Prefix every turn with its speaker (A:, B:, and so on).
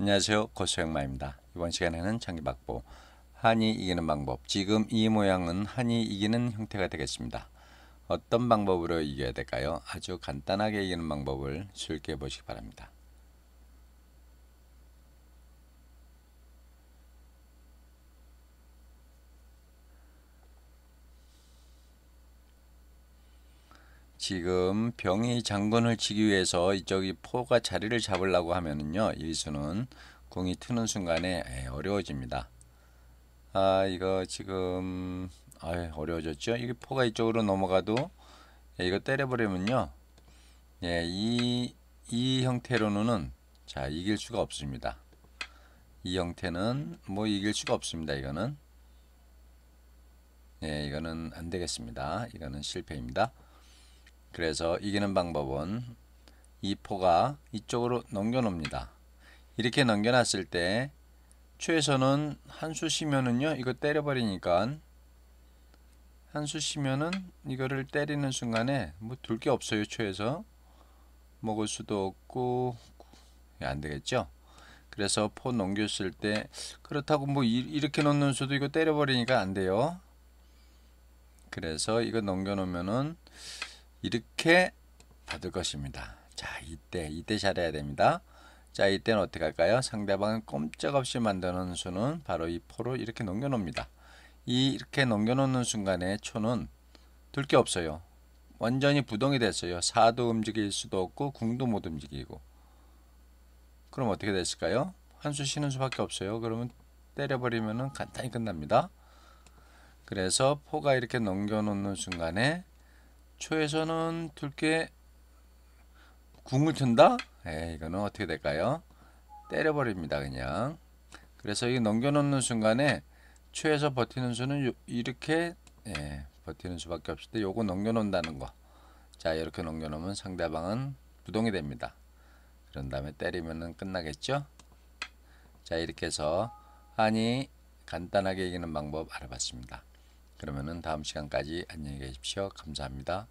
A: 안녕하세요 고소영마입니다 이번 시간에는 장기박보 한이 이기는 방법 지금 이 모양은 한이 이기는 형태가 되겠습니다 어떤 방법으로 이겨야 될까요 아주 간단하게 이기는 방법을 쉽게 보시기 바랍니다 지금 병이 장군을 치기 위해서 이쪽이 포가 자리를 잡으려고 하면은요 이 수는 공이 트는 순간에 어려워집니다 아 이거 지금 아 어려워졌죠 이게 포가 이쪽으로 넘어가도 예, 이거 때려버리면요 예, 이, 이 형태로는 자 이길 수가 없습니다 이 형태는 뭐 이길 수가 없습니다 이거는 예, 이거는 안되겠습니다 이거는 실패입니다 그래서 이기는 방법은 이 포가 이쪽으로 넘겨 놓습니다. 이렇게 넘겨 놨을 때 최에서는 한수 쉬면은요 이거 때려 버리니까 한수 쉬면은 이거를 때리는 순간에 뭐 둘 게 없어요 최에서 먹을 수도 없고 예, 안 되겠죠 그래서 포 넘겼을 때 그렇다고 뭐 이렇게 놓는 수도 이거 때려 버리니까 안 돼요 그래서 이거 넘겨 놓으면은 이렇게 받을 것입니다. 자, 이때, 이때 잘해야 됩니다. 자, 이때는 어떻게 할까요? 상대방은 꼼짝없이 만드는 수는 바로 이 포로 이렇게 넘겨놓습니다. 이 이렇게 넘겨놓는 순간에 초는 둘 게 없어요. 완전히 부동이 됐어요. 사도 움직일 수도 없고 궁도 못 움직이고. 그럼 어떻게 됐을까요? 한 수 쉬는 수밖에 없어요. 그러면 때려버리면 간단히 끝납니다. 그래서 포가 이렇게 넘겨놓는 순간에 초에서는 둘게 궁을 튼다? 에 이거는 어떻게 될까요? 때려버립니다 그냥 그래서 이 넘겨놓는 순간에 초에서 버티는 수는 요, 이렇게 예, 버티는 수밖에 없을 때 요거 넘겨놓는다는 거자 이렇게 넘겨놓으면 상대방은 부동이 됩니다 그런 다음에 때리면은 끝나겠죠 자 이렇게 해서 아니 간단하게 이기는 방법 알아봤습니다 그러면은 다음 시간까지 안녕히 계십시오. 감사합니다.